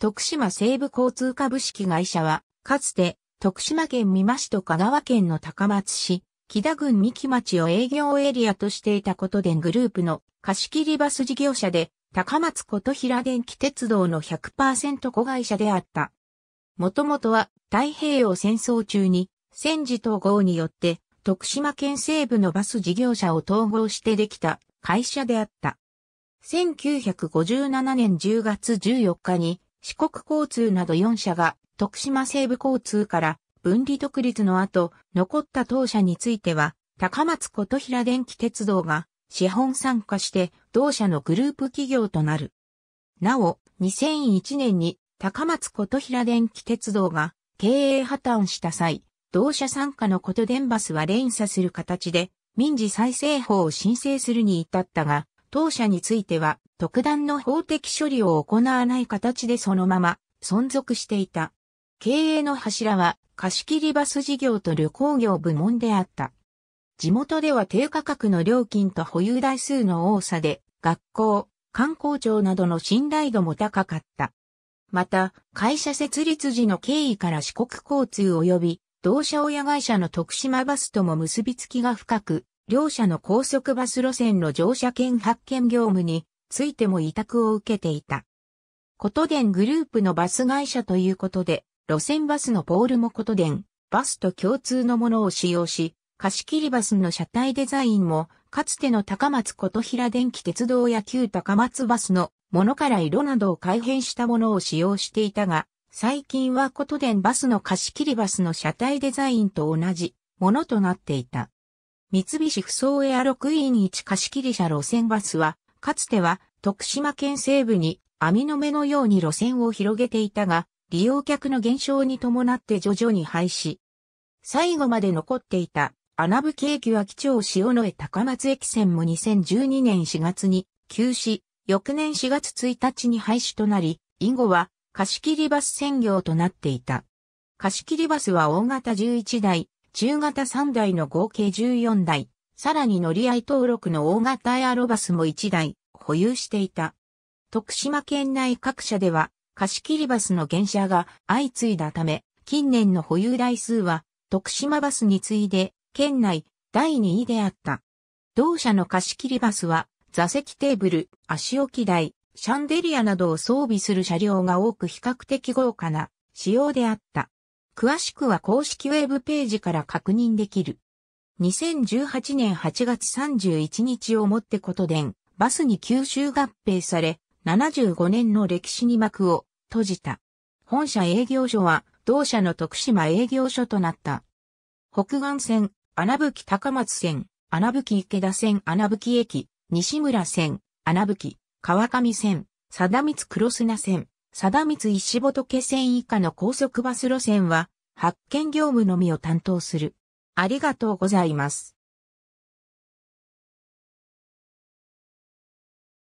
徳島西部交通株式会社は、かつて、徳島県美馬市と香川県の高松市、木田郡三木町を営業エリアとしていたことでグループの貸切バス事業者で、高松琴平電気鉄道の100%子会社であった。もともとは太平洋戦争中に戦時統合によって徳島県西部のバス事業者を統合してできた会社であった。1957年10月14日に四国交通など4社が徳島西部交通から分離独立の後、残った当社については、高松琴平電気鉄道が資本参加して同社のグループ企業となる。なお、2001年に高松琴平電気鉄道が経営破綻した際、同社参加のこと電バスは連鎖する形で民事再生法を申請するに至ったが、当社については特段の法的処理を行わない形でそのまま存続していた。経営の柱は貸し切りバス事業と旅行業部門であった。地元では低価格の料金と保有台数の多さで学校、観光庁などの信頼度も高かった。また、会社設立時の経緯から四国交通及び同社親会社の徳島バスとも結びつきが深く、両社の高速バス路線の乗車券発券業務についても委託を受けていた。ことでんグループのバス会社ということで、路線バスのポールもことでん、バスと共通のものを使用し、貸し切りバスの車体デザインも、かつての高松琴平電気鉄道や旧高松バスのものから色などを改変したものを使用していたが、最近はことでんバスの貸し切りバスの車体デザインと同じものとなっていた。三菱不走エア6イン1貸切車路線バスは、かつては徳島県西部に網の目のように路線を広げていたが、利用客の減少に伴って徐々に廃止。最後まで残っていた穴吹駅は基調塩野江高松駅線も2012年4月に休止、翌年4月1日に廃止となり、以後は貸切バス専業となっていた。貸切バスは大型11台、中型3台の合計14台、さらに乗り合い登録の大型エアロバスも1台保有していた。徳島県内各社では貸し切りバスの減車が相次いだため、近年の保有台数は徳島バスに次いで県内第2位であった。同社の貸し切りバスは座席テーブル、足置き台、シャンデリアなどを装備する車両が多く比較的豪華な仕様であった。詳しくは公式ウェブページから確認できる。2018年8月31日をもってことでん、バスに吸収合併され、75年の歴史に幕を閉じた。本社営業所は、同社の徳島営業所となった。北岸線、穴吹高松線、穴吹池田線、穴吹駅、西村線、穴吹、川上線、貞光黒砂線、貞光石仏線以下の高速バス路線は、発券業務のみを担当する。ありがとうございます。